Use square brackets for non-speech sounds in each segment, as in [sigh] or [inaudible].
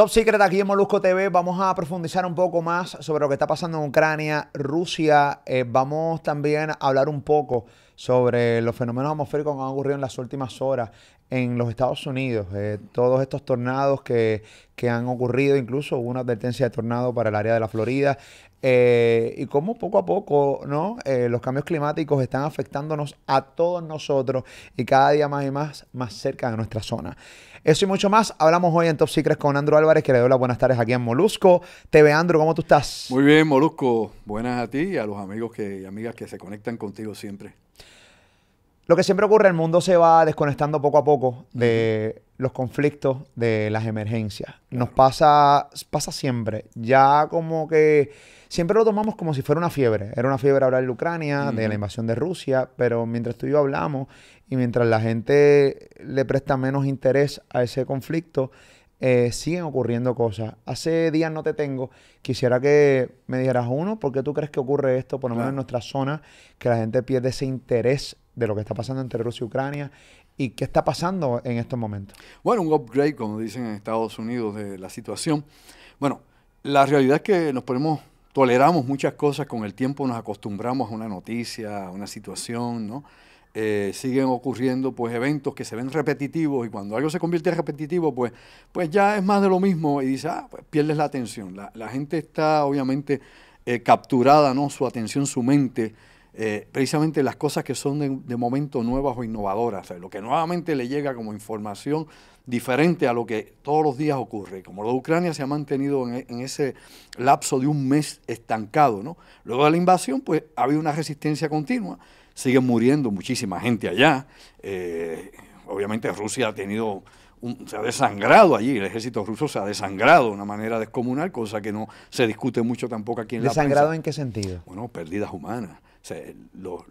Top Secret aquí en Molusco TV. Vamos a profundizar un poco más sobre lo que está pasando en Ucrania, Rusia. Eh, vamos también a hablar un poco sobre los fenómenos atmosféricos que han ocurrido en las últimas horas en los Estados Unidos. Eh, todos estos tornados que, han ocurrido, incluso hubo una advertencia de tornado para el área de la Florida. Eh, y cómo poco a poco ¿no? los cambios climáticos están afectándonos a todos nosotros y cada día más y más, más cerca de nuestra zona. Eso y mucho más. Hablamos hoy en Top Secrets con Andrew Álvarez, que le doy las buenas tardes aquí en Molusco. TV Andrew, ¿cómo tú estás? Muy bien, Molusco. Buenas a ti y a los amigos que, y amigas que se conectan contigo siempre. Lo que siempre ocurre, el mundo se va desconectando poco a poco de los conflictos, de las emergencias. Nos pasa, pasa siempre. Ya como que siempre lo tomamos como si fuera una fiebre. Era una fiebre hablar de Ucrania, de la invasión de Rusia, pero mientras tú y yo hablamos y mientras la gente le presta menos interés a ese conflicto, eh, siguen ocurriendo cosas. Hace días no te tengo. Quisiera que me dijeras uno, ¿por qué tú crees que ocurre esto, por lo menos en nuestra zona, que la gente pierde ese interés de lo que está pasando entre Rusia y Ucrania y qué está pasando en estos momentos. Bueno, un upgrade, como dicen en Estados Unidos, de la situación. Bueno, la realidad es que nos ponemos, toleramos muchas cosas, con el tiempo nos acostumbramos a una noticia, a una situación, ¿no? Eh, siguen ocurriendo pues eventos que se ven repetitivos y cuando algo se convierte en repetitivo pues, pues ya es más de lo mismo y dice, ah, pues pierdes la atención. La, gente está obviamente eh, capturada, ¿no? Su atención, su mente eh, precisamente las cosas que son de, momento nuevas o innovadoras, lo que nuevamente le llega como información diferente a lo que todos los días ocurre. Como lo de Ucrania se ha mantenido en, ese lapso de un mes estancado, ¿no? Luego de la invasión, pues ha habido una resistencia continua, sigue muriendo muchísima gente allá, eh, obviamente Rusia ha tenido un, se ha desangrado allí, el ejército ruso se ha desangrado de una manera descomunal, cosa que no se discute mucho tampoco aquí en la prensa. ¿Desangrado en qué sentido? Bueno, pérdidas humanas los,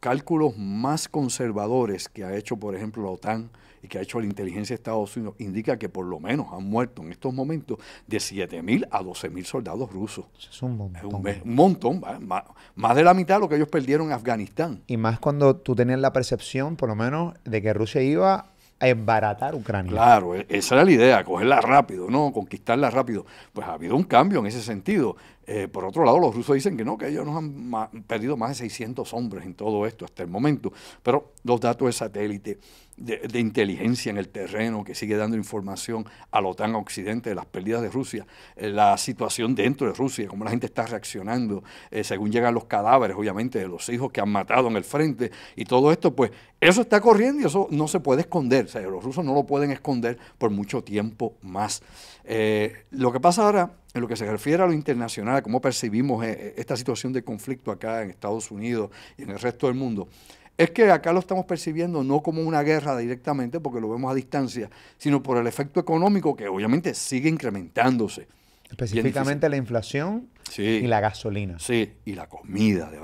cálculos más conservadores que ha hecho, por ejemplo, la OTAN y que ha hecho la inteligencia de Estados Unidos, indica que por lo menos han muerto en estos momentos de 7.000 a 12.000 soldados rusos. Es un montón. Es un, montón, más, de la mitad de lo que ellos perdieron en Afganistán. Y más cuando tú tenías la percepción, por lo menos, de que Rusia iba a embaratar Ucrania. Claro, e, esa era la idea, cogerla rápido, ¿no? Conquistarla rápido. Pues ha habido un cambio en ese sentido. Eh, por otro lado, los rusos dicen que no, que ellos nos han perdido más de 600 hombres en todo esto hasta el momento. Pero los datos de satélite, de, inteligencia en el terreno, que sigue dando información a la OTAN Occidente de las pérdidas de Rusia, eh, la situación dentro de Rusia, cómo la gente está reaccionando, eh, según llegan los cadáveres, obviamente, de los hijos que han matado en el frente, y todo esto, pues eso está corriendo y eso no se puede esconder. O sea, los rusos no lo pueden esconder por mucho tiempo más. Eh, lo que pasa ahora, en lo que se refiere a lo internacional, a cómo percibimos eh, eh, esta situación de conflicto acá en Estados Unidos y en el resto del mundo, es que acá lo estamos percibiendo no como una guerra directamente, porque lo vemos a distancia, sino por el efecto económico que obviamente sigue incrementándose. Específicamente la inflación y la gasolina. Sí, y la comida. De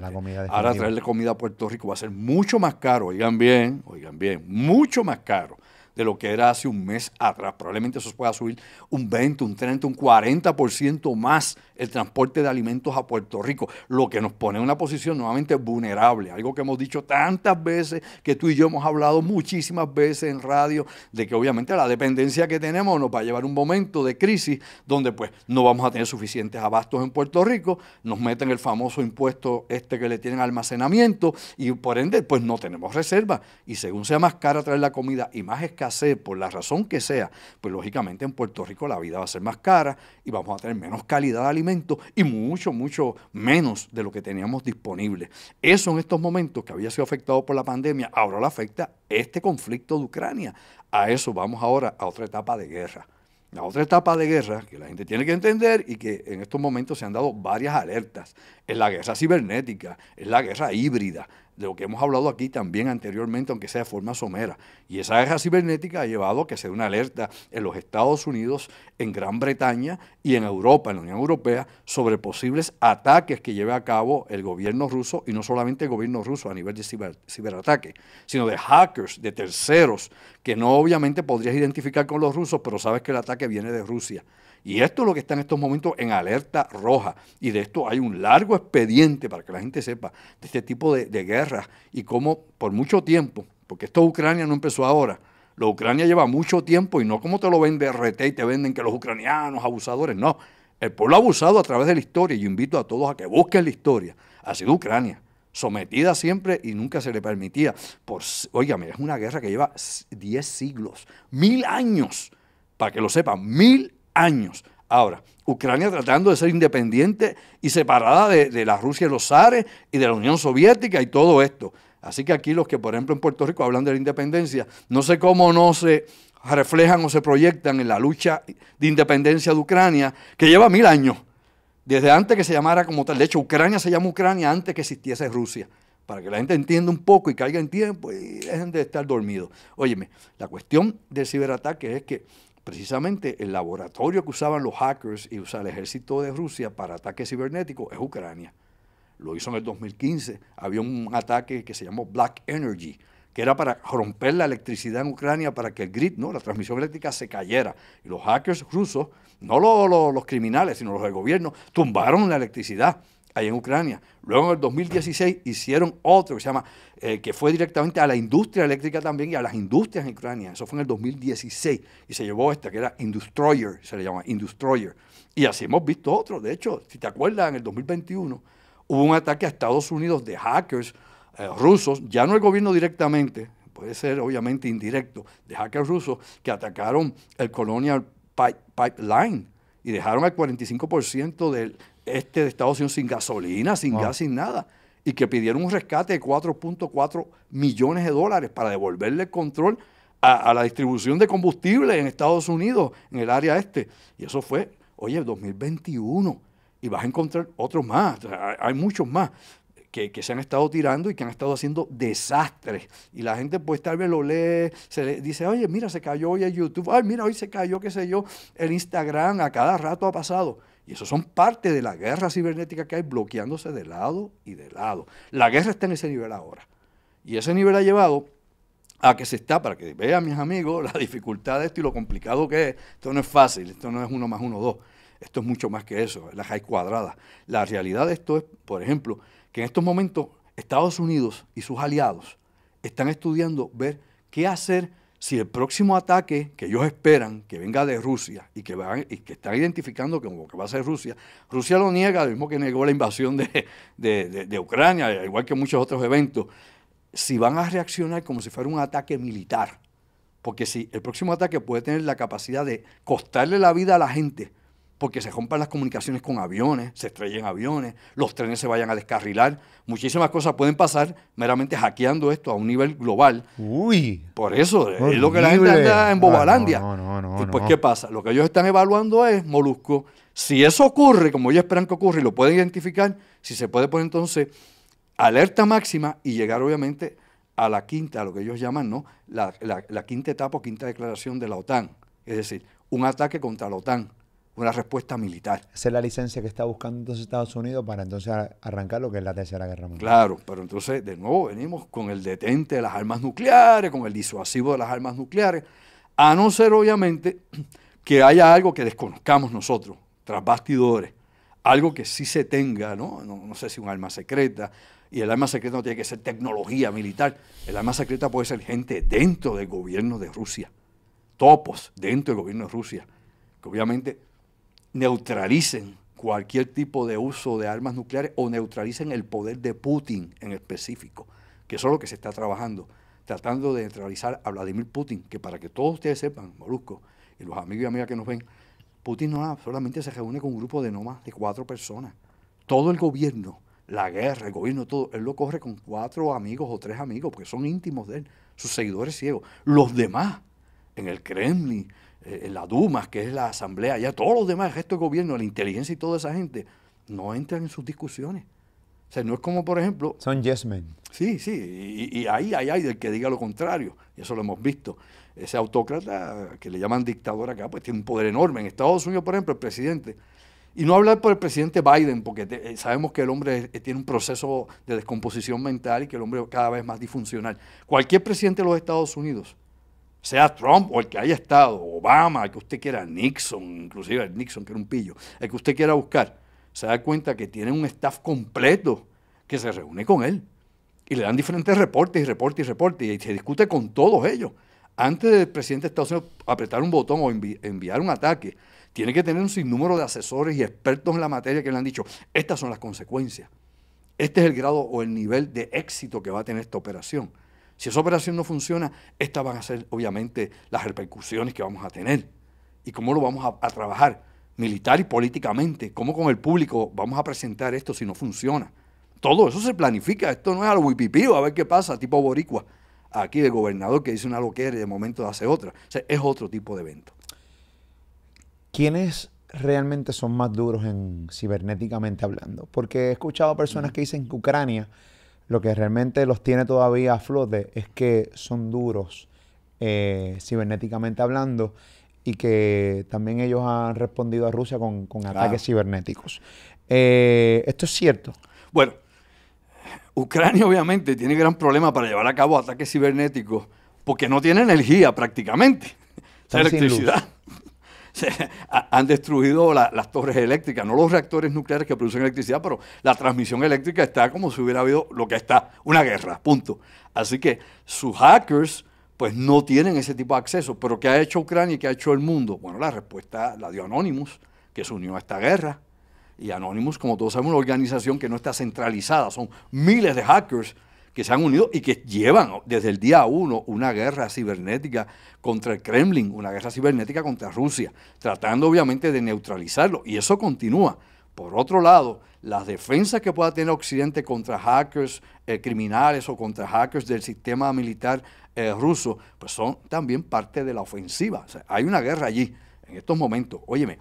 la comida, Ahora traerle comida a Puerto Rico va a ser mucho más caro, oigan bien, oigan bien, mucho más caro de lo que era hace un mes atrás. Probablemente eso pueda subir un 20, un 30, un 40% más el transporte de alimentos a Puerto Rico, lo que nos pone en una posición nuevamente vulnerable, algo que hemos dicho tantas veces, que tú y yo hemos hablado muchísimas veces en radio, de que obviamente la dependencia que tenemos nos va a llevar un momento de crisis donde pues no vamos a tener suficientes abastos en Puerto Rico, nos meten el famoso impuesto este que le tienen almacenamiento y por ende pues no tenemos reserva y según sea más cara traer la comida y más escasez por la razón que sea, pues lógicamente en Puerto Rico la vida va a ser más cara y vamos a tener menos calidad de alimentos y mucho, mucho menos de lo que teníamos disponible. Eso en estos momentos que había sido afectado por la pandemia, ahora lo afecta este conflicto de Ucrania. A eso vamos ahora a otra etapa de guerra. A otra etapa de guerra que la gente tiene que entender y que en estos momentos se han dado varias alertas es la guerra cibernética, es la guerra híbrida, de lo que hemos hablado aquí también anteriormente, aunque sea de forma somera. Y esa guerra cibernética ha llevado a que se dé una alerta en los Estados Unidos, en Gran Bretaña y en Europa, en la Unión Europea, sobre posibles ataques que lleve a cabo el gobierno ruso, y no solamente el gobierno ruso a nivel de ciberataque, sino de hackers, de terceros, que no obviamente podrías identificar con los rusos, pero sabes que el ataque viene de Rusia. Y esto es lo que está en estos momentos en alerta roja. Y de esto hay un largo expediente para que la gente sepa de este tipo de, guerras y cómo por mucho tiempo, porque esto Ucrania no empezó ahora, la Ucrania lleva mucho tiempo y no como te lo venden RT y te venden que los ucranianos abusadores, no. El pueblo ha abusado a través de la historia, y invito a todos a que busquen la historia, ha sido Ucrania, sometida siempre y nunca se le permitía. Oiga, mira es una guerra que lleva 10 siglos, mil años, para que lo sepan, mil años. Ahora, Ucrania tratando de ser independiente y separada de, la Rusia y los zares y de la Unión Soviética y todo esto. Así que aquí los que, por ejemplo, en Puerto Rico hablan de la independencia, no sé cómo no se reflejan o se proyectan en la lucha de independencia de Ucrania, que lleva mil años, desde antes que se llamara como tal. De hecho, Ucrania se llama Ucrania antes que existiese Rusia, para que la gente entienda un poco y caiga en tiempo y dejen de estar dormido Óyeme, la cuestión del ciberataque es que precisamente el laboratorio que usaban los hackers y usa el ejército de Rusia para ataques cibernéticos es Ucrania. Lo hizo en el 2015. Había un ataque que se llamó Black Energy, que era para romper la electricidad en Ucrania para que el grid, ¿no? la transmisión eléctrica, se cayera. Y los hackers rusos, no los criminales, sino los del gobierno, tumbaron la electricidad ahí en Ucrania. Luego en el 2016 hicieron otro que se llama, eh, que fue directamente a la industria eléctrica también y a las industrias en Ucrania. Eso fue en el 2016 y se llevó esta que era Industroyer, se le llama Industroyer. Y así hemos visto otro. De hecho, si te acuerdas, en el 2021 hubo un ataque a Estados Unidos de hackers eh, rusos, ya no el gobierno directamente, puede ser obviamente indirecto, de hackers rusos que atacaron el Colonial Pipeline y dejaron al 45% del, este de Estados Unidos sin gasolina, sin gas, sin nada, y que pidieron un rescate de 4.4 millones de dólares para devolverle el control a, la distribución de combustible en Estados Unidos, en el área este. Y eso fue, oye, el 2021, y vas a encontrar otros más, hay muchos más. Que, se han estado tirando y que han estado haciendo desastres. Y la gente pues tal vez lo lee, se le dice, oye, mira, se cayó hoy el YouTube, ay, mira, hoy se cayó, qué sé yo, el Instagram, a cada rato ha pasado. Y eso son parte de la guerra cibernética que hay bloqueándose de lado y de lado. La guerra está en ese nivel ahora. Y ese nivel ha llevado a que se está, para que vean mis amigos, [laughs] la dificultad de esto y lo complicado que es. Esto no es fácil, esto no es uno más uno, dos. Esto es mucho más que eso, las hay cuadradas La realidad de esto es, por ejemplo, que en estos momentos Estados Unidos y sus aliados están estudiando ver qué hacer si el próximo ataque que ellos esperan que venga de Rusia y que, están identificando como que va a ser Rusia, Rusia lo niega, lo mismo que negó la invasión de, de Ucrania, igual que muchos otros eventos, si van a reaccionar como si fuera un ataque militar, porque si el próximo ataque puede tener la capacidad de costarle la vida a la gente, porque se rompan las comunicaciones con aviones, se estrellen aviones, los trenes se vayan a descarrilar. Muchísimas cosas pueden pasar meramente hackeando esto a un nivel global. Uy. Por eso, es lo que la gente anda en ah, Bobalandia. no, no, no, pues, ¿qué pasa? Lo que ellos están evaluando es, Molusco, si eso ocurre, como ellos esperan que ocurra y lo pueden identificar, si se puede poner entonces alerta máxima y llegar obviamente a la quinta, a lo que ellos llaman, ¿no? la quinta etapa o quinta declaración de la OTAN. Es decir, un ataque contra la OTAN una respuesta militar. Esa es la licencia que está buscando entonces Estados Unidos para entonces arrancar lo que es la Tercera Guerra Mundial. Claro, pero entonces de nuevo venimos con el detente de las armas nucleares, con el disuasivo de las armas nucleares, a no ser obviamente [clears throat] que haya algo que desconozcamos nosotros, tras bastidores, algo que sí se tenga, ¿no? No, sé si un arma secreta, y el arma secreta no tiene que ser tecnología militar, el arma secreta puede ser gente dentro del gobierno de Rusia, topos dentro del gobierno de Rusia, que obviamente neutralicen cualquier tipo de uso de armas nucleares o neutralicen el poder de Putin en específico, que eso es lo que se está trabajando, tratando de neutralizar a Vladimir Putin, que para que todos ustedes sepan, Molusco, y los amigos y amigas que nos ven, Putin no solamente se reúne con un grupo de no más de cuatro personas. Todo el gobierno, la guerra, el gobierno, todo, él lo corre con cuatro amigos o tres amigos, porque son íntimos de él, sus seguidores ciegos. Los demás, en el Kremlin, eh, en la Duma, que es la Asamblea, ya todos los demás, el resto gobierno, la inteligencia y toda esa gente, no entran en sus discusiones. O sea, no es como, por ejemplo... Son yes men. Sí, sí, y, ahí, ahí hay del que diga lo contrario, y eso lo hemos visto. Ese autócrata, que le llaman dictador acá, pues tiene un poder enorme. En Estados Unidos, por ejemplo, el presidente, y no hablar por el presidente Biden, porque eh, sabemos que el hombre eh, tiene un proceso de descomposición mental y que el hombre cada vez más disfuncional. Cualquier presidente de los Estados Unidos sea Trump o el que haya estado, Obama, el que usted quiera, Nixon, inclusive el Nixon que era un pillo, el que usted quiera buscar, se da cuenta que tiene un staff completo que se reúne con él y le dan diferentes reportes y reportes y reportes y se discute con todos ellos. Antes del presidente de Estados Unidos apretar un botón o enviar un ataque, tiene que tener un sinnúmero de asesores y expertos en la materia que le han dicho, estas son las consecuencias, este es el grado o el nivel de éxito que va a tener esta operación. Si esa operación no funciona, estas van a ser obviamente las repercusiones que vamos a tener y cómo lo vamos a, trabajar militar y políticamente, cómo con el público vamos a presentar esto si no funciona. Todo eso se planifica, esto no es algo wipipío, a ver qué pasa, tipo boricua. Aquí el gobernador que dice una loquera y de momento hace otra. es otro tipo de evento. ¿Quiénes realmente son más duros en cibernéticamente hablando? Porque he escuchado a personas mm. que dicen que Ucrania lo que realmente los tiene todavía a flote es que son duros eh, cibernéticamente hablando y que también ellos han respondido a Rusia con, ataques cibernéticos. Eh, ¿Esto es cierto? Bueno, Ucrania obviamente tiene gran problema para llevar a cabo ataques cibernéticos porque no tiene energía prácticamente. electricidad. [laughs] han destruido las torres eléctricas, no los reactores nucleares que producen electricidad, pero la transmisión eléctrica está como si hubiera habido lo que está, una guerra, punto. Así que sus hackers pues no tienen ese tipo de acceso. Pero ¿qué ha hecho Ucrania y qué ha hecho el mundo? Bueno, la respuesta la dio Anonymous, que se unió a esta guerra. Y Anonymous, como todos sabemos, una organización que no está centralizada, son miles de hackers que se han unido y que llevan desde el día uno una guerra cibernética contra el Kremlin, una guerra cibernética contra Rusia, tratando obviamente de neutralizarlo. Y eso continúa. Por otro lado, las defensas que pueda tener Occidente contra hackers eh, criminales o contra hackers del sistema militar eh, ruso, pues son también parte de la ofensiva. hay una guerra allí en estos momentos. Óyeme,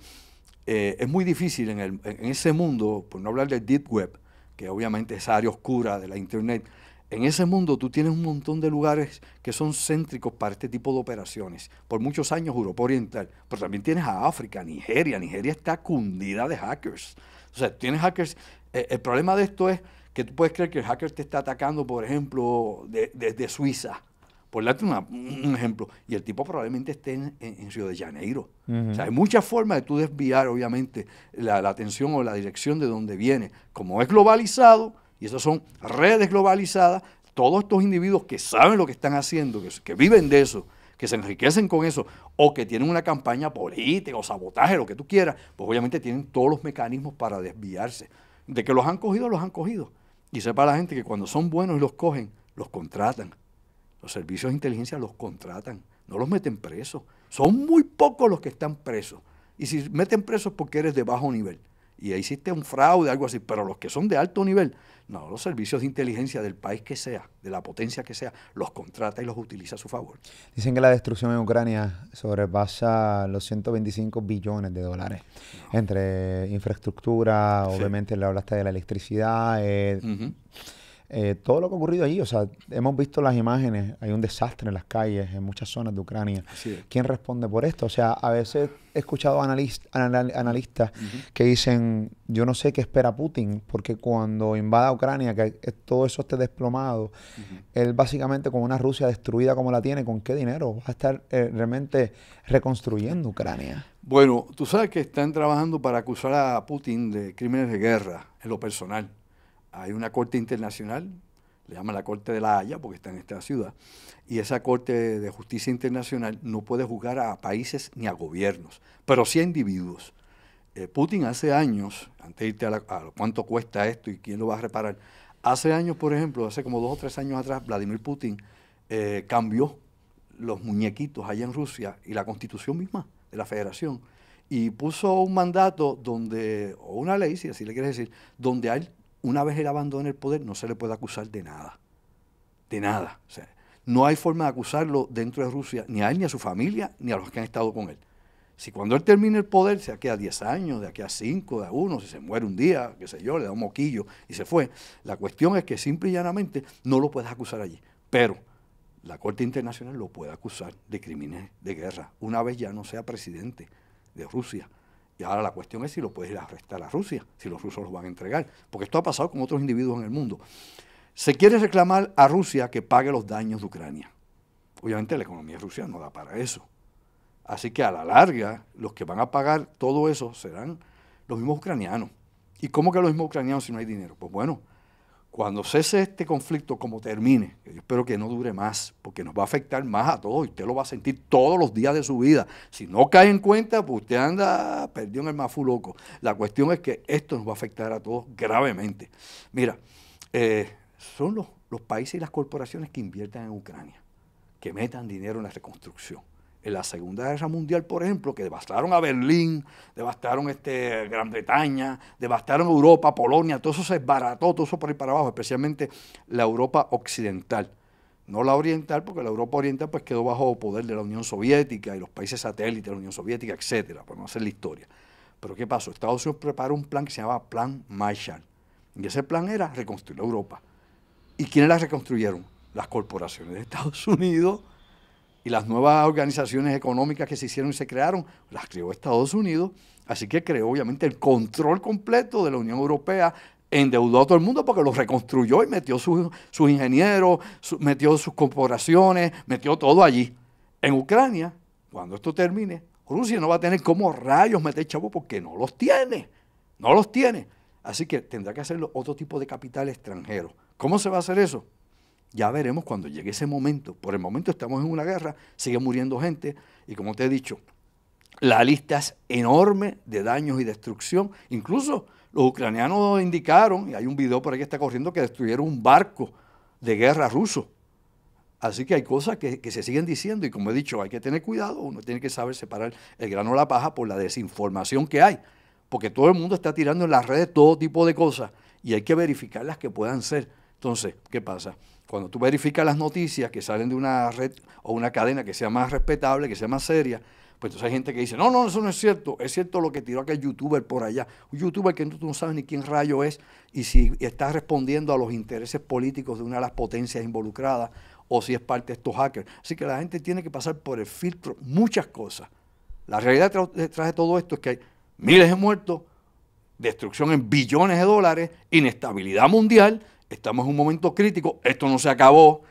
eh, es muy difícil en, en ese mundo, por no hablar del deep web, que obviamente es área oscura de la internet, en ese mundo tú tienes un montón de lugares que son céntricos para este tipo de operaciones. Por muchos años Europa Oriental, pero también tienes a África, Nigeria. Nigeria está cundida de hackers. O sea, tienes hackers. Eh, el problema de esto es que tú puedes creer que el hacker te está atacando, por ejemplo, desde Suiza. Por darte un ejemplo, y el tipo probablemente esté en, Río de Janeiro. O sea, hay muchas formas de tú desviar, obviamente, la, la atención o la dirección de donde viene. Como es globalizado, y esas son redes globalizadas, todos estos individuos que saben lo que están haciendo, que, viven de eso, que se enriquecen con eso, o que tienen una campaña política o sabotaje, lo que tú quieras, pues obviamente tienen todos los mecanismos para desviarse. De que los han cogido, los han cogido. Y sepa la gente que cuando son buenos y los cogen, los contratan. Los servicios de inteligencia los contratan, no los meten presos. Son muy pocos los que están presos. Y si meten presos es porque eres de bajo nivel y ahí hiciste un fraude, algo así, pero los que son de alto nivel, no, los servicios de inteligencia del país que sea, de la potencia que sea, los contrata y los utiliza a su favor. Dicen que la destrucción en Ucrania sobrepasa los 125 billones de dólares, entre infraestructura, obviamente le hablaste de la electricidad, eh, eh, todo lo que ha ocurrido allí, o sea, hemos visto las imágenes, hay un desastre en las calles, en muchas zonas de Ucrania. ¿Quién responde por esto? O sea, a veces he escuchado analistas que dicen, yo no sé qué espera Putin, porque cuando invada Ucrania, que todo eso esté desplomado, él básicamente con una Rusia destruida como la tiene, ¿con qué dinero va a estar eh, realmente reconstruyendo Ucrania? Bueno, tú sabes que están trabajando para acusar a Putin de crímenes de guerra, en lo personal hay una corte internacional, le llaman la Corte de la Haya porque está en esta ciudad, y esa Corte de Justicia Internacional no puede juzgar a países ni a gobiernos, pero sí a individuos. Eh, Putin hace años, antes de irte a, cuánto cuesta esto y quién lo va a reparar, hace años, por ejemplo, hace como dos o tres años atrás, Vladimir Putin eh, cambió los muñequitos allá en Rusia y la constitución misma de la federación y puso un mandato donde, o una ley, si así le quieres decir, donde hay una vez él abandone el poder, no se le puede acusar de nada. De nada. O sea, no hay forma de acusarlo dentro de Rusia, ni a él, ni a su familia, ni a los que han estado con él. Si cuando él termine el poder, sea que a 10 años, de aquí a 5, de a 1, si se muere un día, qué sé yo, le da un moquillo y se fue, la cuestión es que simple y llanamente no lo puedes acusar allí. Pero la Corte Internacional lo puede acusar de crímenes de guerra, una vez ya no sea presidente de Rusia. Y ahora la cuestión es si lo puedes ir a arrestar a Rusia, si los rusos los van a entregar, porque esto ha pasado con otros individuos en el mundo. Se quiere reclamar a Rusia que pague los daños de Ucrania. Obviamente la economía rusa no da para eso. Así que a la larga, los que van a pagar todo eso serán los mismos ucranianos. ¿Y cómo que los mismos ucranianos si no hay dinero? Pues bueno, cuando cese este conflicto, como termine, yo espero que no dure más, porque nos va a afectar más a todos y usted lo va a sentir todos los días de su vida. Si no cae en cuenta, pues usted anda perdido en el mafu loco. La cuestión es que esto nos va a afectar a todos gravemente. Mira, eh, son los países y las corporaciones que inviertan en Ucrania, que metan dinero en la reconstrucción en la Segunda Guerra Mundial, por ejemplo, que devastaron a Berlín, devastaron este, Gran Bretaña, devastaron Europa, Polonia, todo eso se desbarató, todo eso por ahí para abajo, especialmente la Europa occidental. No la oriental, porque la Europa oriental pues, quedó bajo poder de la Unión Soviética y los países satélites de la Unión Soviética, etcétera, para no hacer la historia. Pero ¿qué pasó? Estados Unidos preparó un plan que se llamaba Plan Marshall. Y ese plan era reconstruir Europa. ¿Y quiénes la reconstruyeron? Las corporaciones de Estados Unidos las nuevas organizaciones económicas que se hicieron y se crearon, las creó Estados Unidos. Así que creó obviamente el control completo de la Unión Europea, endeudó a todo el mundo porque lo reconstruyó y metió sus, ingenieros, metió sus corporaciones, metió todo allí. En Ucrania, cuando esto termine, Rusia no va a tener como rayos meter chavo porque no los tiene, no los tiene. Así que tendrá que hacerlo otro tipo de capital extranjero. ¿Cómo se va a hacer eso? Ya veremos cuando llegue ese momento. Por el momento estamos en una guerra, sigue muriendo gente y como te he dicho, la lista es enorme de daños y destrucción. Incluso los ucranianos indicaron, y hay un video por ahí que está corriendo, que destruyeron un barco de guerra ruso. Así que hay cosas que, que, se siguen diciendo y como he dicho, hay que tener cuidado, uno tiene que saber separar el grano de la paja por la desinformación que hay, porque todo el mundo está tirando en las redes todo tipo de cosas y hay que verificar las que puedan ser entonces, ¿qué pasa? Cuando tú verificas las noticias que salen de una red o una cadena que sea más respetable, que sea más seria, pues entonces hay gente que dice, no, no, eso no es cierto, es cierto lo que tiró aquel youtuber por allá, un youtuber que tú no sabes ni quién rayo es y si está respondiendo a los intereses políticos de una de las potencias involucradas o si es parte de estos hackers. Así que la gente tiene que pasar por el filtro muchas cosas. La realidad detrás de todo esto es que hay miles de muertos, destrucción en billones de dólares, inestabilidad mundial estamos en un momento crítico, esto no se acabó,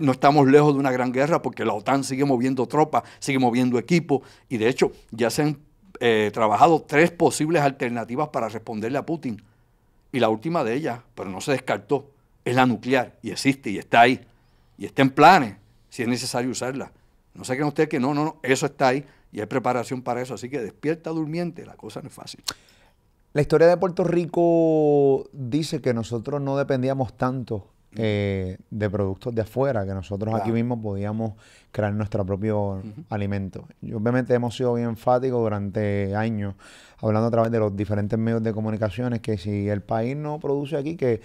no estamos lejos de una gran guerra porque la OTAN sigue moviendo tropas, sigue moviendo equipos y de hecho ya se han eh, trabajado tres posibles alternativas para responderle a Putin. Y la última de ellas, pero no se descartó, es la nuclear y existe y está ahí y está en planes si es necesario usarla. No sé que ustedes que no, no, no, eso está ahí y hay preparación para eso, así que despierta durmiente, la cosa no es fácil. La historia de Puerto Rico dice que nosotros no dependíamos tanto eh, de productos de afuera, que nosotros aquí mismo podíamos crear nuestro propio alimento. obviamente hemos sido bien enfáticos durante años, hablando a través de los diferentes medios de comunicaciones, que si el país no produce aquí, que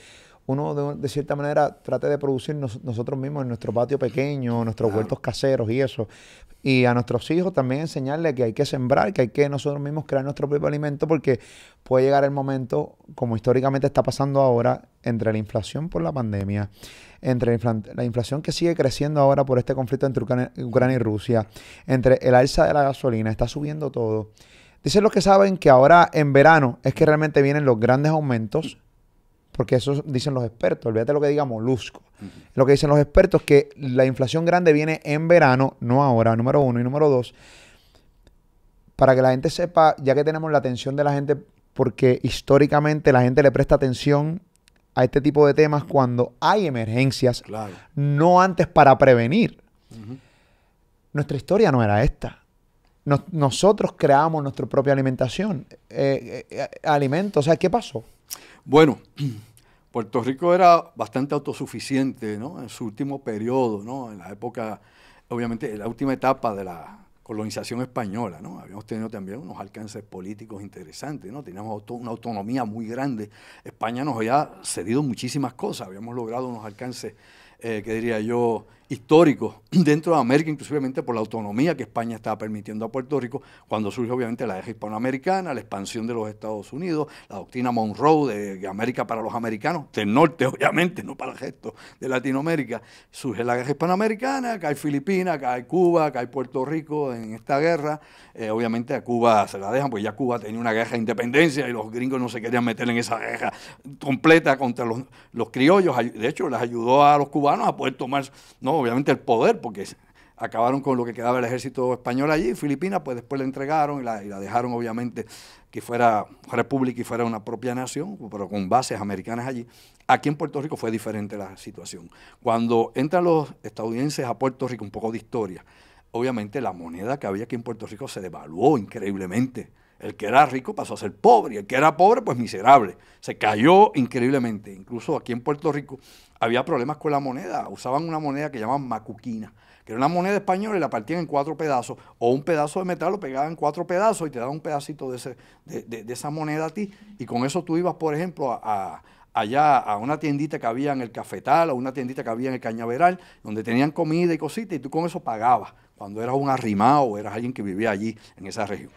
uno de, cierta manera trate de producir nosotros mismos en nuestro patio pequeño, nuestros huertos caseros y eso. Y a nuestros hijos también enseñarles que hay que sembrar, que hay que nosotros mismos crear nuestro propio alimento porque puede llegar el momento, como históricamente está pasando ahora, entre la inflación por la pandemia, entre la, inflación que sigue creciendo ahora por este conflicto entre Ucrania y Rusia, entre el alza de la gasolina, está subiendo todo. Dicen los que saben que ahora en verano es que realmente vienen los grandes aumentos porque eso dicen los expertos, olvídate lo que diga Molusco. Lo que dicen los expertos es que la inflación grande viene en verano, no ahora, número uno y número dos. Para que la gente sepa, ya que tenemos la atención de la gente, porque históricamente la gente le presta atención a este tipo de temas cuando hay emergencias, no antes para prevenir. Nuestra historia no era esta. nosotros creamos nuestra propia alimentación, eh, eh, eh, alimentos. sea, ¿qué pasó? Bueno, Puerto Rico era bastante autosuficiente ¿no? en su último periodo, ¿no? en la época, obviamente, en la última etapa de la colonización española. ¿no? Habíamos tenido también unos alcances políticos interesantes, ¿no? teníamos una autonomía muy grande. España nos había cedido muchísimas cosas, habíamos logrado unos alcances, eh, que diría yo, históricos [clears throat] dentro de América, inclusivemente por la autonomía que España estaba permitiendo a Puerto Rico, cuando surge obviamente la guerra hispanoamericana, la expansión de los Estados Unidos, la doctrina Monroe de América para los americanos, del norte [laughs] obviamente, no para el resto de Latinoamérica, surge la guerra hispanoamericana, hay Filipinas, hay Cuba, hay Puerto Rico en esta guerra, eh, obviamente a Cuba se la dejan, pues ya Cuba tenía una guerra de independencia y los gringos no se querían meter en esa guerra completa contra los, los criollos, de hecho las ayudó a los cubanos a poder tomar, ¿no? obviamente el poder, porque acabaron con lo que quedaba el ejército español allí. Filipinas, pues después la entregaron y la, y la, dejaron, obviamente, que fuera república y fuera una propia nación, pero con bases americanas allí. Aquí en Puerto Rico fue diferente la situación. Cuando entran los estadounidenses a Puerto Rico, un poco de historia, obviamente la moneda que había aquí en Puerto Rico se devaluó increíblemente. El que era rico pasó a ser pobre, y el que era pobre, pues miserable. Se cayó increíblemente. Incluso aquí en Puerto Rico había problemas con la moneda. Usaban una moneda que llamaban macuquina, que era una moneda española y la partían en cuatro pedazos, o un pedazo de metal lo pegaban en cuatro pedazos y te daban un pedacito de, ese, de, de, esa moneda a ti. Y con eso tú ibas, por ejemplo, a, allá a una tiendita que había en el cafetal, o una tiendita que había en el cañaveral, donde tenían comida y cositas, y tú con eso pagabas, cuando eras un arrimado o eras alguien que vivía allí, en esa región.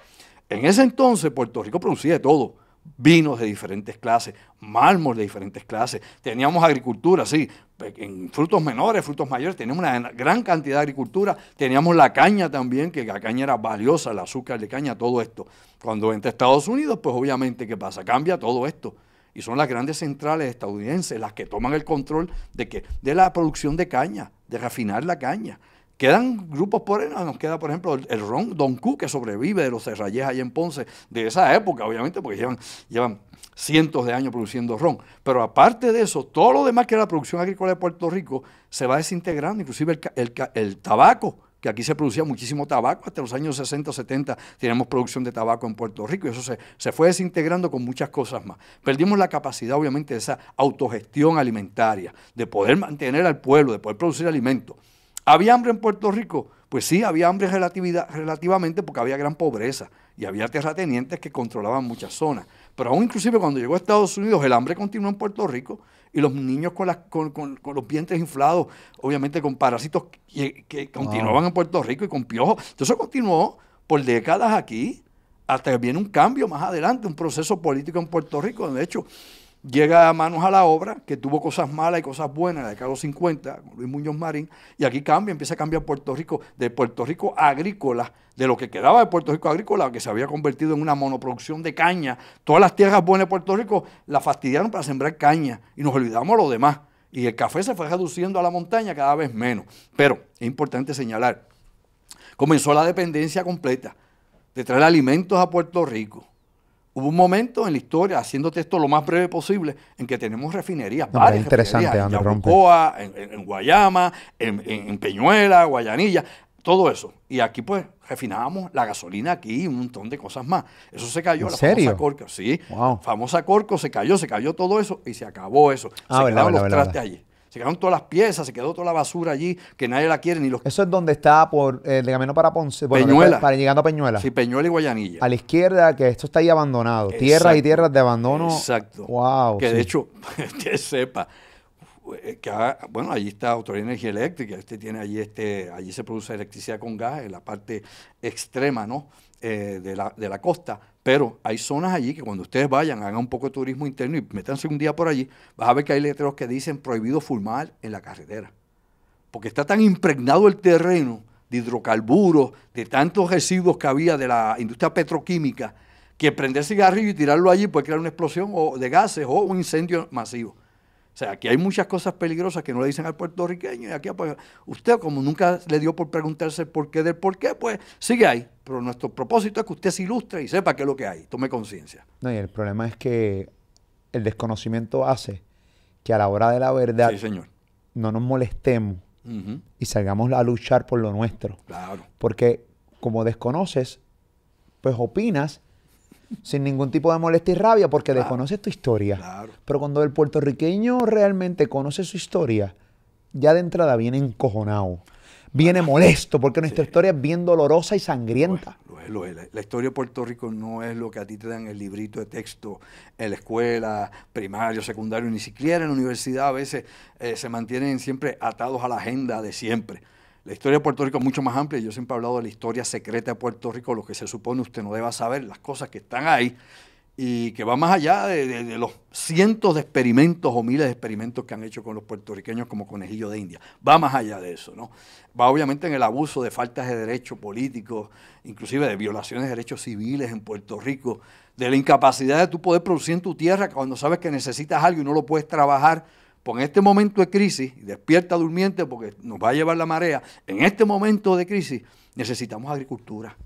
En ese entonces Puerto Rico producía de todo vinos de diferentes clases, mármol de diferentes clases, teníamos agricultura, sí, en frutos menores, frutos mayores, teníamos una gran cantidad de agricultura, teníamos la caña también, que la caña era valiosa, el azúcar de caña, todo esto. Cuando entra Estados Unidos, pues obviamente, ¿qué pasa? Cambia todo esto. Y son las grandes centrales estadounidenses las que toman el control de, que de la producción de caña, de refinar la caña. Quedan grupos por nos queda por ejemplo el, Ron Don Q que sobrevive de los serrallés ahí en Ponce, de esa época obviamente, porque llevan, llevan cientos de años produciendo ron. Pero aparte de eso, todo lo demás que era la producción agrícola de Puerto Rico se va desintegrando, inclusive el, el, tabaco, que aquí se producía muchísimo tabaco, hasta los años 60, 70 tenemos producción de tabaco en Puerto Rico y eso se, se, fue desintegrando con muchas cosas más. Perdimos la capacidad, obviamente, de esa autogestión alimentaria, de poder mantener al pueblo, de poder producir alimentos. ¿Había hambre en Puerto Rico? Pues sí, había hambre relativamente porque había gran pobreza y había terratenientes que controlaban muchas zonas. Pero aún inclusive cuando llegó a Estados Unidos, el hambre continuó en Puerto Rico y los niños con, las, con, los vientres inflados, obviamente con parásitos que, continuaban en Puerto Rico y con piojos. Entonces eso continuó por décadas aquí hasta que viene un cambio más adelante, un proceso político en Puerto Rico. De hecho, llega a manos a la obra, que tuvo cosas malas y cosas buenas, la década de los 50, con Luis Muñoz Marín, y aquí cambia, empieza a cambiar Puerto Rico, de Puerto Rico agrícola, de lo que quedaba de Puerto Rico agrícola, que se había convertido en una monoproducción de caña. Todas las tierras buenas de Puerto Rico las fastidiaron para sembrar caña y nos olvidamos lo demás. Y el café se fue reduciendo a la montaña cada vez menos. Pero es importante señalar, comenzó la dependencia completa de traer alimentos a Puerto Rico Hubo un momento en la historia, haciéndote esto lo más breve posible, en que tenemos refinerías, no, varias refinerías, en Yabucoa, en, Guayama, en, Peñuela, Guayanilla, todo eso. Y aquí pues refinábamos la gasolina aquí y un montón de cosas más. Eso se cayó, la famosa Corco, sí. Famosa Corco se cayó, se cayó todo eso y se acabó eso. Ah, se quedaron los trastes allí. Se quedaron todas las piezas, se quedó toda la basura allí, que nadie la quiere ni los... Eso es donde está por eh, el camino para Ponce. Peñuela. Para, llegando a Peñuela. Sí, Peñuela y Guayanilla. A la izquierda, que esto está ahí abandonado. Tierra Tierras y tierras de abandono. Exacto. Wow. Que de hecho, [laughs] que sepa, eh, que ah, bueno, allí está Autoridad Energía Eléctrica, este tiene allí este, allí se produce electricidad con gas en la parte extrema, ¿no? Eh, de, la, de, la, costa, pero hay zonas allí que cuando ustedes vayan, hagan un poco de turismo interno y métanse un día por allí, vas a ver que hay letreros que dicen prohibido fumar en la carretera. Porque está tan impregnado el terreno de hidrocarburos, de tantos residuos que había de la industria petroquímica, que prender cigarrillo y tirarlo allí puede crear una explosión o de gases o un incendio masivo. O sea, aquí hay muchas cosas peligrosas que no le dicen al puertorriqueño y aquí pues, usted como nunca le dio por preguntarse el porqué del porqué, pues sigue ahí. Pero nuestro propósito es que usted se ilustre y sepa qué es lo que hay, tome conciencia. No, y el problema es que el desconocimiento hace que a la hora de la verdad señor. no nos molestemos y salgamos a luchar por lo nuestro. Claro. Porque como desconoces, pues opinas sin ningún tipo de molestia y rabia porque desconoce desconoces tu historia. Pero cuando el puertorriqueño realmente conoce su historia, ya de entrada viene encojonado, viene ah, molesto, porque nuestra historia es bien dolorosa y sangrienta. La historia de Puerto Rico no es lo que a ti te dan el librito de texto en la escuela, primario, secundario, ni siquiera en la universidad a veces eh, se mantienen siempre atados a la agenda de siempre. La historia de Puerto Rico es mucho más amplia. Yo siempre he hablado de la historia secreta de Puerto Rico, lo que se supone usted no deba saber, las cosas que están ahí y que va más allá de, los cientos de experimentos o miles de experimentos que han hecho con los puertorriqueños como conejillo de India. Va más allá de eso, ¿no? Va obviamente en el abuso de faltas de derechos políticos, inclusive de violaciones de derechos civiles en Puerto Rico, de la incapacidad de tú poder producir en tu tierra cuando sabes que necesitas algo y no lo puedes trabajar pues en este momento de crisis, despierta durmiente porque nos va a llevar la marea, en este momento de crisis necesitamos agricultura.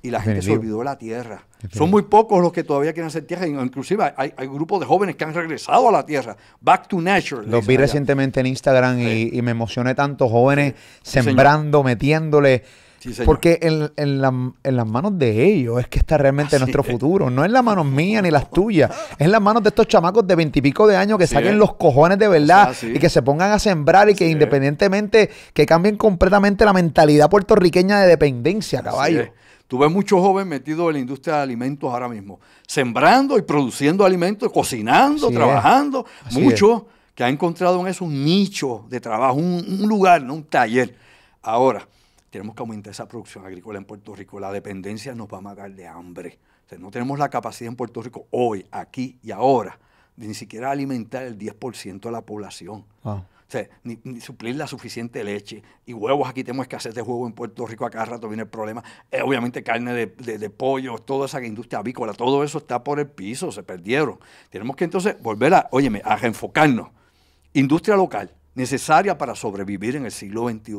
Y la gente se olvidó de la tierra. Son muy pocos los que todavía quieren hacer tierra. Inclusive hay, grupos de jóvenes que han regresado a la tierra. Back to nature. Los vi recientemente en Instagram y, me emocioné tanto. Jóvenes sembrando, metiéndole porque en, las manos de ellos es que está realmente nuestro futuro. No en las manos mías ni las tuyas. Es en las manos de estos chamacos de veintipico de años que salen saquen los cojones de verdad y que se pongan a sembrar y que independientemente, que cambien completamente la mentalidad puertorriqueña de dependencia, caballo. Tú ves muchos jóvenes metidos en la industria de alimentos ahora mismo, sembrando y produciendo alimentos, cocinando, trabajando. Muchos que han encontrado en eso un nicho de trabajo, un, un lugar, ¿no? un taller. Ahora, tenemos que aumentar esa producción agrícola en Puerto Rico. La dependencia nos va a matar de hambre. no tenemos la capacidad en Puerto Rico hoy, aquí y ahora, de ni siquiera alimentar el 10% de la población. Ah. O sea, ni, suplir la suficiente leche. Y huevos, aquí tenemos escasez de huevo en Puerto Rico, acá rato viene el problema. Eh, obviamente carne de, pollo, toda esa industria avícola, todo eso está por el piso, se perdieron. Tenemos que entonces volver a, óyeme, a reenfocarnos. Industria local, necesaria para sobrevivir en el siglo XXI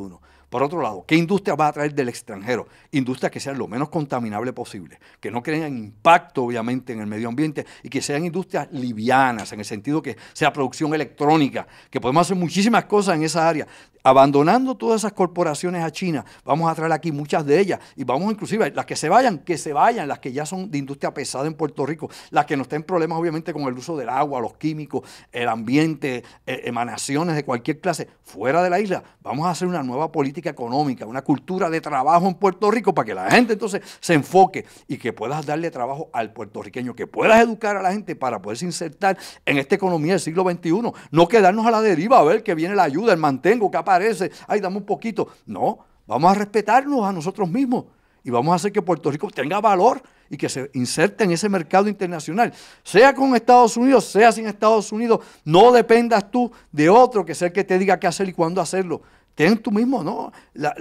por otro lado, ¿qué industria va a traer del extranjero? Industrias que sean lo menos contaminable posible, que no creen impacto obviamente en el medio ambiente y que sean industrias livianas, en el sentido que sea producción electrónica, que podemos hacer muchísimas cosas en esa área. Abandonando todas esas corporaciones a China, vamos a traer aquí muchas de ellas y vamos inclusive, las que se vayan, que se vayan, las que ya son de industria pesada en Puerto Rico, las que nos estén problemas obviamente con el uso del agua, los químicos, el ambiente, eh, emanaciones de cualquier clase, fuera de la isla, vamos a hacer una nueva política económica, una cultura de trabajo en Puerto Rico para que la gente entonces se enfoque y que puedas darle trabajo al puertorriqueño, que puedas educar a la gente para poderse insertar en esta economía del siglo XXI. No quedarnos a la deriva a ver que viene la ayuda, el mantengo, que aparece, ay, dame un poquito. No, vamos a respetarnos a nosotros mismos y vamos a hacer que Puerto Rico tenga valor y que se inserte en ese mercado internacional, sea con Estados Unidos, sea sin Estados Unidos, no dependas tú de otro que sea el que te diga qué hacer y cuándo hacerlo ten tú mismo ¿no?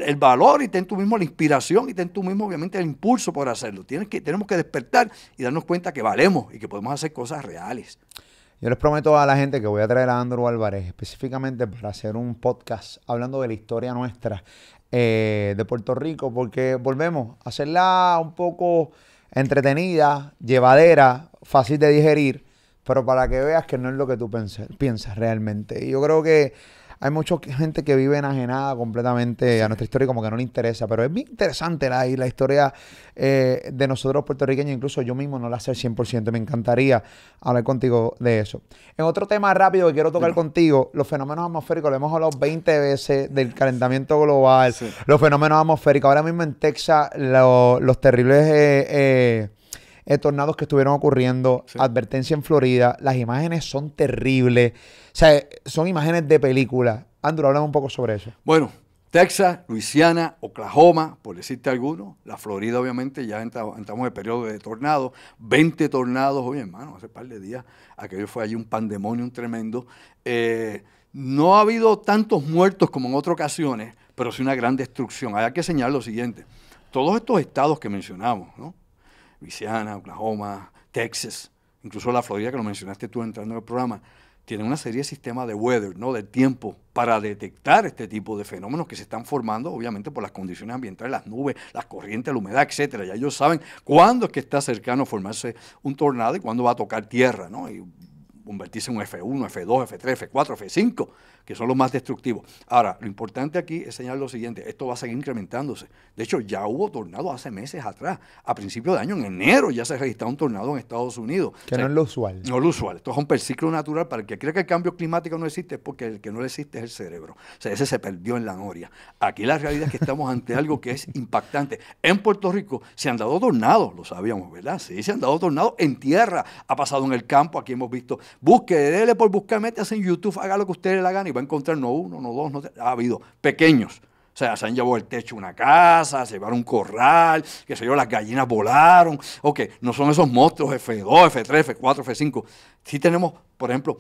el valor y ten tú mismo la inspiración y ten tú mismo obviamente el impulso por hacerlo. Tienes que, tenemos que despertar y darnos cuenta que valemos y que podemos hacer cosas reales. Yo les prometo a la gente que voy a traer a Andrew Álvarez específicamente para hacer un podcast hablando de la historia nuestra eh, de Puerto Rico, porque volvemos a hacerla un poco entretenida, llevadera, fácil de digerir, pero para que veas que no es lo que tú piensas, piensas realmente. Y yo creo que hay mucha gente que vive enajenada completamente a nuestra historia y como que no le interesa, pero es bien interesante la, la historia eh, de nosotros puertorriqueños, incluso yo mismo no la sé al 100%, me encantaría hablar contigo de eso. En otro tema rápido que quiero tocar contigo, los fenómenos atmosféricos, lo hemos hablado 20 veces del calentamiento global, los fenómenos atmosféricos, ahora mismo en Texas los terribles... Eh, eh, eh, tornados que estuvieron ocurriendo, advertencia en Florida, las imágenes son terribles, o sea, son imágenes de película. Andro, háblame un poco sobre eso. Bueno, Texas, Luisiana, Oklahoma, por decirte alguno, la Florida obviamente, ya entramos, en el periodo de tornados, 20 tornados, oye hermano, hace par de días, aquello fue allí un pandemonium tremendo. Eh, no ha habido tantos muertos como en otras ocasiones, pero sí una gran destrucción. Hay que señalar lo siguiente, todos estos estados que mencionamos, ¿no? Louisiana, Oklahoma, Texas, incluso la Florida, que lo mencionaste tú entrando en el programa, tienen una serie de sistemas de weather, ¿no? de tiempo, para detectar este tipo de fenómenos que se están formando, obviamente, por las condiciones ambientales, las nubes, las corrientes, la humedad, etcétera. Ya ellos saben cuándo es que está cercano a formarse un tornado y cuándo va a tocar tierra, ¿no? Y convertirse en un F1, F2, F3, F4, F5 que son los más destructivos. Ahora, lo importante aquí es señalar lo siguiente, esto va a seguir incrementándose. De hecho, ya hubo tornado hace meses atrás, a principios de año, en enero ya se registró un tornado en Estados Unidos. Que no es lo usual. No es lo usual, esto es un perciclo natural, para el que cree que el cambio climático no existe es porque el que no existe es el cerebro. O sea, ese se perdió en la noria. Aquí la realidad es que estamos ante algo que es impactante. En Puerto Rico se han dado tornados, lo sabíamos, ¿verdad? Sí, se han dado tornados en tierra, ha pasado en el campo, aquí hemos visto, busque, dele por buscar, métase en YouTube, haga lo que ustedes le hagan encontrar no uno, no dos, no Ha habido pequeños. O sea, se han llevado el techo una casa, se llevaron un corral, que se yo, las gallinas volaron. Ok, no son esos monstruos F2, F3, F4, F5. Sí tenemos, por ejemplo,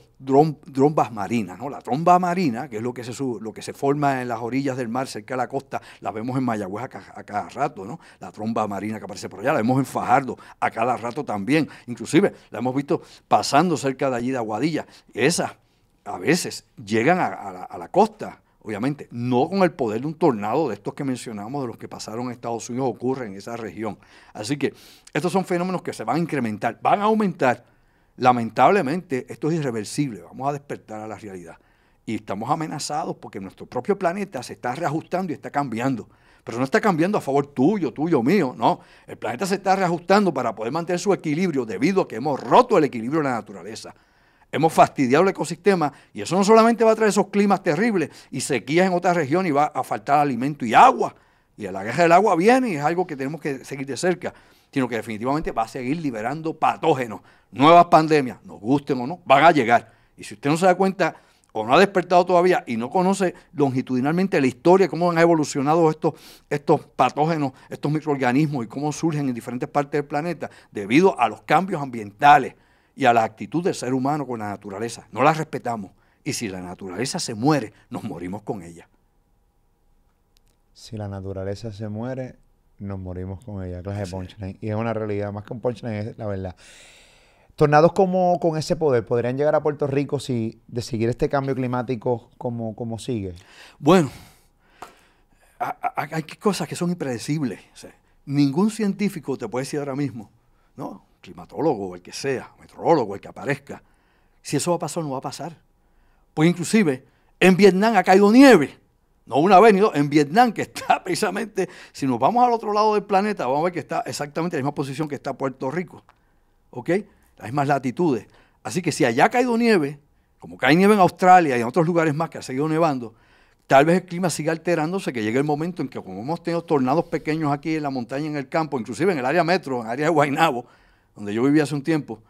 trombas marinas, ¿no? La tromba marina, que es lo que, se lo que se forma en las orillas del mar cerca de la costa, la vemos en Mayagüez a, cada rato, ¿no? La tromba marina que aparece por allá, la vemos en Fajardo a cada rato también. Inclusive la hemos visto pasando cerca de allí de Aguadilla. Esa a veces llegan a, la, costa, obviamente, no con el poder de un tornado de estos que mencionamos, de los que pasaron en Estados Unidos, ocurre en esa región. Así que estos son fenómenos que se van a incrementar, van a aumentar. Lamentablemente, esto es irreversible, vamos a despertar a la realidad. Y estamos amenazados porque nuestro propio planeta se está reajustando y está cambiando. Pero no está cambiando a favor tuyo, tuyo, mío, no. El planeta se está reajustando para poder mantener su equilibrio debido a que hemos roto el equilibrio de la naturaleza. Hemos fastidiado el ecosistema y eso no solamente va a traer esos climas terribles y sequías en otras regiones y va a faltar alimento y agua. Y la guerra del agua viene y es algo que tenemos que seguir de cerca, sino que definitivamente va a seguir liberando patógenos, nuevas pandemias, nos gusten o no, van a llegar. Y si usted no se da cuenta o no ha despertado todavía y no conoce longitudinalmente la historia, cómo han evolucionado estos, estos patógenos, estos microorganismos y cómo surgen en diferentes partes del planeta debido a los cambios ambientales, y a la actitud del ser humano con la naturaleza. No la respetamos. Y si la naturaleza se muere, nos morimos con ella. Si la naturaleza se muere, nos morimos con ella. Clase Y es una realidad, más que un punchline, es la verdad. Tornados como con ese poder podrían llegar a Puerto Rico si de seguir este cambio climático como, como sigue. Bueno, hay cosas que son impredecibles. ningún científico te puede decir ahora mismo, ¿no? climatólogo, o el que sea, meteorólogo, el que aparezca, si eso va a pasar, no va a pasar. Pues inclusive en Vietnam ha caído nieve. No una vez ni en Vietnam, que está [laughs] precisamente, si nos vamos al otro lado del planeta, vamos a ver que está exactamente en la misma posición que está Puerto Rico. ¿Ok? Las mismas latitudes. Así que si allá ha caído nieve, como cae nieve en Australia y en otros lugares más que ha seguido nevando, tal vez el clima siga alterándose, que llegue el momento en que, como hemos tenido tornados pequeños aquí en la montaña, en el campo, inclusive en el área metro, en el área de Guaynabo, donde yo vivía hace un tiempo,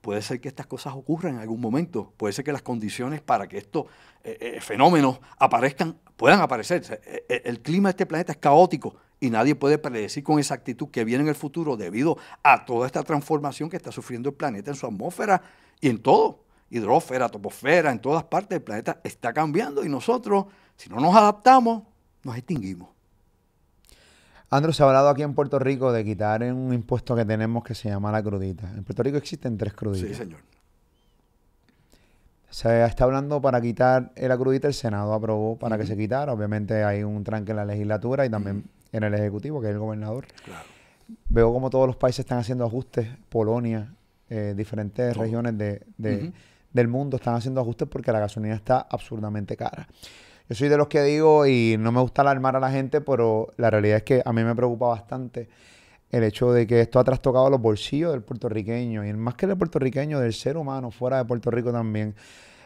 puede ser que estas cosas ocurran en algún momento, puede ser que las condiciones para que estos eh, eh, fenómenos aparezcan, puedan aparecer. Eh, el, clima de este planeta es caótico y nadie puede predecir con exactitud que viene en el futuro debido a toda esta transformación que está sufriendo el planeta en su atmósfera y en todo, hidrófera, toposfera, en todas partes del planeta está cambiando y nosotros, si no nos adaptamos, nos extinguimos. Andrew, se ha hablado aquí en Puerto Rico de quitar un impuesto que tenemos que se llama la crudita. En Puerto Rico existen tres cruditas. Sí, señor. Se está hablando para quitar eh, la crudita, el Senado aprobó para que se quitara. Obviamente hay un tranque en la legislatura y también en el Ejecutivo, que es el gobernador. Claro. Veo como todos los países están haciendo ajustes. Polonia, eh, diferentes regiones del mundo están haciendo ajustes porque la gasolina está absurdamente cara. Yo soy de los que digo, y no me gusta alarmar a la gente, pero la realidad es que a mí me preocupa bastante el hecho de que esto ha trastocado los bolsillos del puertorriqueño, y más que el puertorriqueño, del ser humano fuera de Puerto Rico también.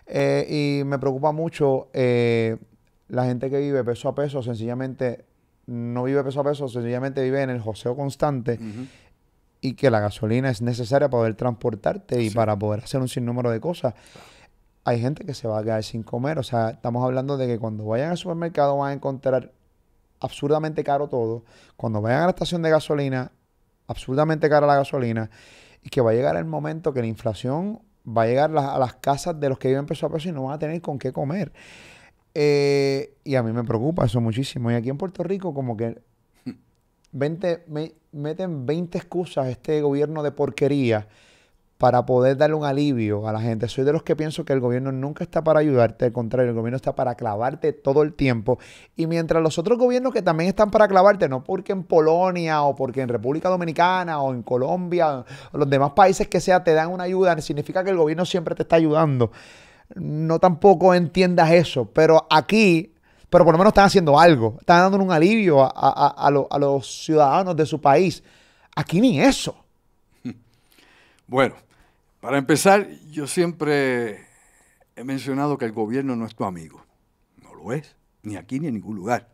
Eh, y me preocupa mucho eh, la gente que vive peso a peso, sencillamente no vive peso a peso, sencillamente vive en el joseo constante. y que la gasolina es necesaria para poder transportarte y para poder hacer un sinnúmero de cosas hay gente que se va a quedar sin comer. O sea, estamos hablando de que cuando vayan al supermercado van a encontrar absurdamente caro todo. Cuando vayan a la estación de gasolina, absurdamente cara la gasolina. Y que va a llegar el momento que la inflación va a llegar a las casas de los que viven peso a peso y no van a tener con qué comer. Eh, y a mí me preocupa eso muchísimo. Y aquí en Puerto Rico como que [laughs] meten 20 excusas este gobierno de porquería para poder darle un alivio a la gente. Soy de los que pienso que el gobierno nunca está para ayudarte, al contrario, el gobierno está para clavarte todo el tiempo. Y mientras los otros gobiernos que también están para clavarte, no porque en Polonia o porque en República Dominicana o en Colombia o los demás países que sea te dan una ayuda, significa que el gobierno siempre te está ayudando. No tampoco entiendas eso, pero aquí pero por lo menos están haciendo algo, están dando un alivio a, a, los ciudadanos de su país. Aquí ni eso. [laughs] Bueno, para empezar, yo siempre he mencionado que el gobierno no es tu amigo. No lo es, ni aquí ni en ningún lugar.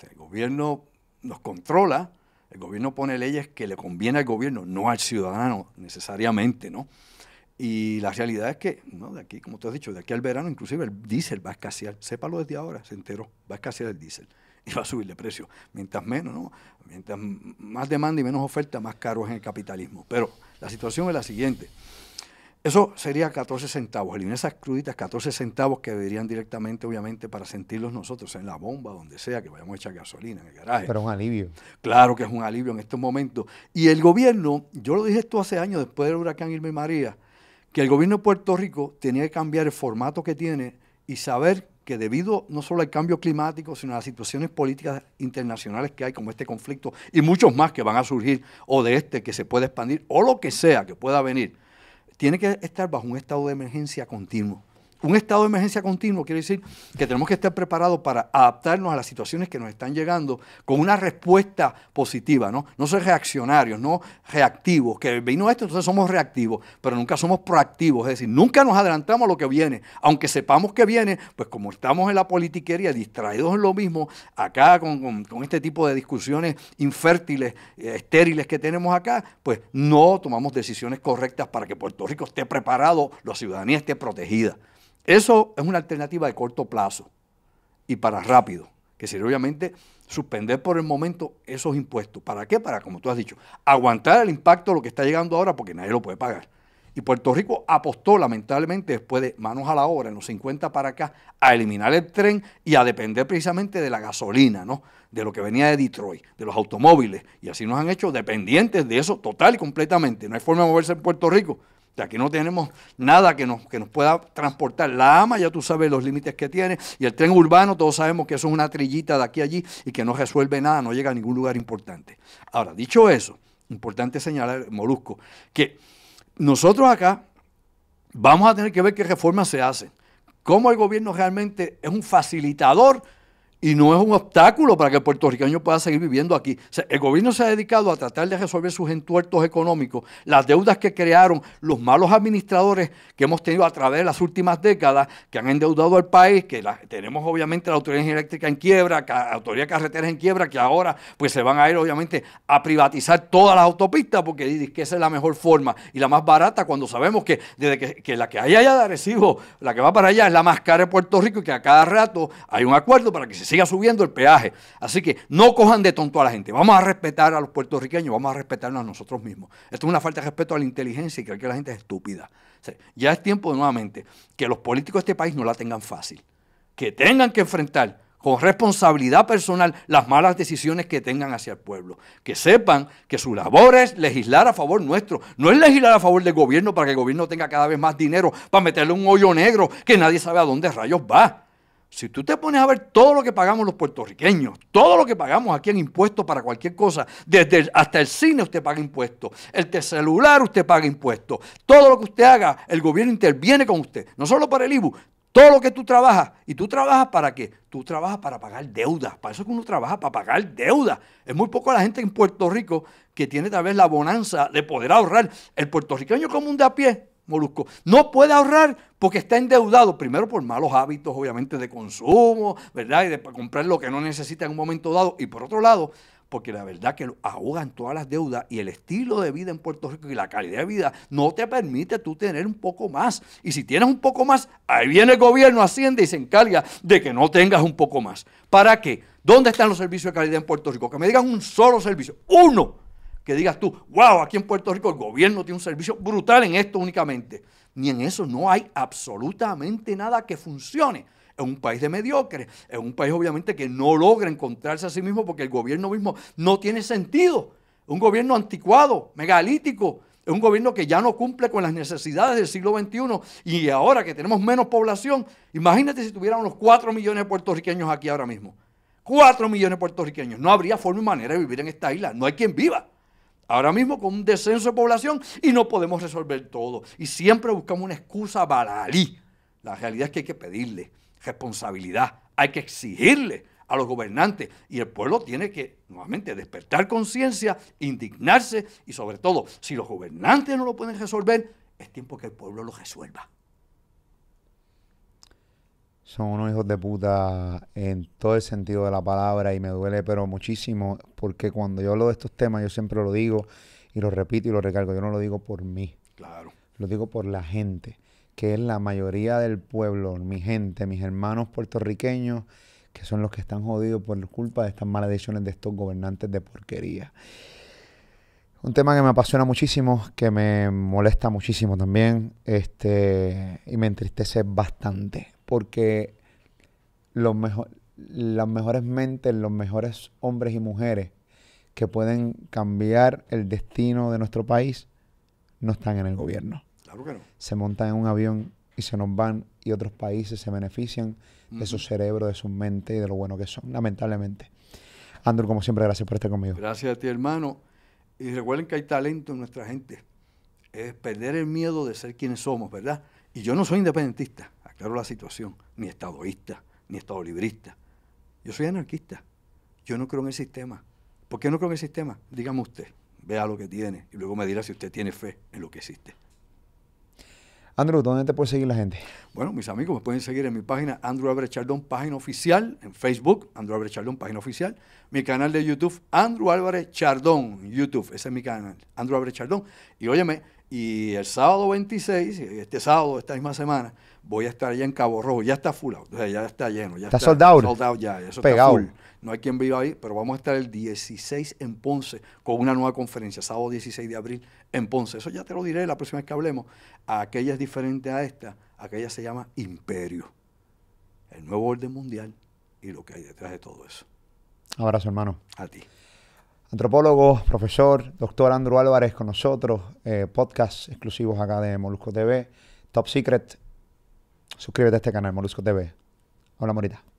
el gobierno nos controla, el gobierno pone leyes que le conviene al gobierno, no al ciudadano necesariamente, ¿no? Y la realidad es que, ¿no? de aquí, como tú has dicho, de aquí al verano, inclusive el diésel va a escasear. Sépalo desde ahora, se enteró, va a escasear el diésel [laughs] y va a subir de precio. Mientras menos, ¿no? Mientras más demanda y menos oferta, más caro es en el capitalismo. Pero la situación es la siguiente. Eso sería 14 centavos. El esas cruditas, 14 centavos que deberían directamente, obviamente, para sentirlos nosotros en la bomba, donde sea, que vayamos a echar gasolina en el garaje. Pero un alivio. Claro que es un alivio en estos momentos. Y el gobierno, yo lo dije esto hace años, después del huracán Irma y María, que el gobierno de Puerto Rico tenía que cambiar el formato que tiene y saber que debido no solo al cambio climático, sino a las situaciones políticas internacionales que hay, como este conflicto, y muchos más que van a surgir, o de este que se puede expandir, o lo que sea que pueda venir, tiene que estar bajo un estado de emergencia continuo un estado de emergencia continuo quiere decir que tenemos que estar preparados para adaptarnos a las situaciones que nos están llegando con una respuesta positiva, ¿no? No ser reaccionarios, no reactivos, que vino esto, entonces somos reactivos, pero nunca somos proactivos, es decir, nunca nos adelantamos a lo que viene, aunque sepamos que viene, pues como estamos en la politiquería, distraídos en lo mismo, acá con, este tipo de discusiones infértiles, eh, estériles que tenemos acá, pues no tomamos decisiones correctas para que Puerto Rico esté preparado, la ciudadanía esté protegida. Eso es una alternativa de corto plazo y para rápido, que sería obviamente suspender por el momento esos impuestos. ¿Para qué? Para, como tú has dicho, aguantar el impacto de lo que está llegando ahora porque nadie lo puede pagar. Y Puerto Rico apostó, lamentablemente, después de manos a la obra, en los 50 para acá, a eliminar el tren y a depender precisamente de la gasolina, ¿no? De lo que venía de Detroit, de los automóviles. Y así nos han hecho dependientes de eso total y completamente. No hay forma de moverse en Puerto Rico. O sea, aquí no tenemos nada que nos, que nos pueda transportar. La AMA, ya tú sabes los límites que tiene, y el tren urbano, todos sabemos que eso es una trillita de aquí a allí y que no resuelve nada, no llega a ningún lugar importante. Ahora, dicho eso, importante señalar, Molusco, que nosotros acá vamos a tener que ver qué reformas se hacen, cómo el gobierno realmente es un facilitador y no es un obstáculo para que el puertorriqueño pueda seguir viviendo aquí. el gobierno se ha dedicado a tratar de resolver sus entuertos económicos, las deudas que crearon los malos administradores que hemos tenido a través de las últimas décadas, que han endeudado al país, que la, tenemos obviamente la Autoridad Eléctrica en quiebra, la Autoridad de Carreteras en quiebra, que ahora pues se van a ir obviamente a privatizar todas las autopistas porque dicen que esa es la mejor forma y la más barata cuando sabemos que desde que, la que hay allá de Arecibo, la que va para allá es la más cara de Puerto Rico y que a cada rato hay un acuerdo para que se siga subiendo el peaje. Así que no cojan de tonto a la gente. Vamos a respetar a los puertorriqueños, vamos a respetarnos a nosotros mismos. Esto es una falta de respeto a la inteligencia y creer que la gente es estúpida. ya es tiempo nuevamente que los políticos de este país no la tengan fácil, que tengan que enfrentar con responsabilidad personal las malas decisiones que tengan hacia el pueblo. Que sepan que su labor es legislar a favor nuestro, no es legislar a favor del gobierno para que el gobierno tenga cada vez más dinero para meterle un hoyo negro que nadie sabe a dónde rayos va. Si tú te pones a ver todo lo que pagamos los puertorriqueños, todo lo que pagamos aquí en impuestos para cualquier cosa, desde hasta el cine usted paga impuestos, el celular usted paga impuestos, todo lo que usted haga, el gobierno interviene con usted, no solo para el IBU, todo lo que tú trabajas. ¿Y tú trabajas para qué? Tú trabajas para pagar deudas. Para eso es que uno trabaja, para pagar deuda. Es muy poco la gente en Puerto Rico que tiene tal vez la bonanza de poder ahorrar. El puertorriqueño común de a pie Molusco. No puede ahorrar porque está endeudado, primero por malos hábitos, obviamente, de consumo, ¿verdad? Y de comprar lo que no necesita en un momento dado. Y por otro lado, porque la verdad que ahogan todas las deudas y el estilo de vida en Puerto Rico y la calidad de vida no te permite tú tener un poco más. Y si tienes un poco más, ahí viene el gobierno, asciende y se encarga de que no tengas un poco más. ¿Para qué? ¿Dónde están los servicios de calidad en Puerto Rico? Que me digan un solo servicio, uno que digas tú, wow, aquí en Puerto Rico el gobierno tiene un servicio brutal en esto únicamente. Ni en eso no hay absolutamente nada que funcione. Es un país de mediocre, es un país obviamente que no logra encontrarse a sí mismo porque el gobierno mismo no tiene sentido. Un gobierno anticuado, megalítico, es un gobierno que ya no cumple con las necesidades del siglo XXI y ahora que tenemos menos población, imagínate si tuviéramos unos 4 millones de puertorriqueños aquí ahora mismo. 4 millones de puertorriqueños. No habría forma y manera de vivir en esta isla. No hay quien viva. Ahora mismo con un descenso de población y no podemos resolver todo. Y siempre buscamos una excusa balalí. La realidad es que hay que pedirle responsabilidad, hay que exigirle a los gobernantes y el pueblo tiene que nuevamente despertar conciencia, indignarse y sobre todo, si los gobernantes no lo pueden resolver, es tiempo que el pueblo lo resuelva son unos hijos de puta en todo el sentido de la palabra y me duele pero muchísimo porque cuando yo hablo de estos temas yo siempre lo digo y lo repito y lo recalco yo no lo digo por mí. Claro. Lo digo por la gente, que es la mayoría del pueblo, mi gente, mis hermanos puertorriqueños que son los que están jodidos por culpa de estas malediciones de estos gobernantes de porquería. Un tema que me apasiona muchísimo, que me molesta muchísimo también, este, y me entristece bastante porque las mejores mentes, los mejores hombres y mujeres que pueden cambiar el destino de nuestro país no están en el gobierno. Claro que no. Se montan en un avión y se nos van y otros países se benefician de su cerebro, de su mente y de lo bueno que son, lamentablemente. Andrew, como siempre, gracias por estar conmigo. Gracias a ti, hermano. Y recuerden que hay talento en nuestra gente. Es perder el miedo de ser quienes somos, ¿verdad? Y yo no soy independentista la situación, ni estadoísta, ni estadolibrista. Yo soy anarquista. Yo no creo en el sistema. ¿Por qué no creo en el sistema? Dígame usted, vea lo que tiene y luego me dirá si usted tiene fe en lo que existe. Andrew, ¿dónde te puede seguir la gente? Bueno, mis amigos me pueden seguir en mi página Andrew Álvarez Chardón, página oficial, en Facebook, Andrew Álvarez Chardón, página oficial, mi canal de YouTube, Andrew Álvarez Chardón, YouTube, ese es mi canal, Andrew Álvarez Chardón. Y óyeme, y el sábado 26, este sábado, esta misma semana, voy a estar allá en Cabo Rojo, ya está full out, ya está lleno, ya está, soldado. ya, eso Está full. No hay quien viva ahí, pero vamos a estar el 16 en Ponce con una nueva conferencia, sábado 16 de abril en Ponce. Eso ya te lo diré la próxima vez que hablemos. Aquella es diferente a esta, aquella se llama Imperio, el nuevo orden mundial y lo que hay detrás de todo eso. abrazo, hermano. A ti. Antropólogo, profesor, doctor Andrew Álvarez con nosotros, eh, podcast exclusivos acá de Molusco TV, Top Secret, Suscríbete a este canal, Molusco TV. Hola, Morita.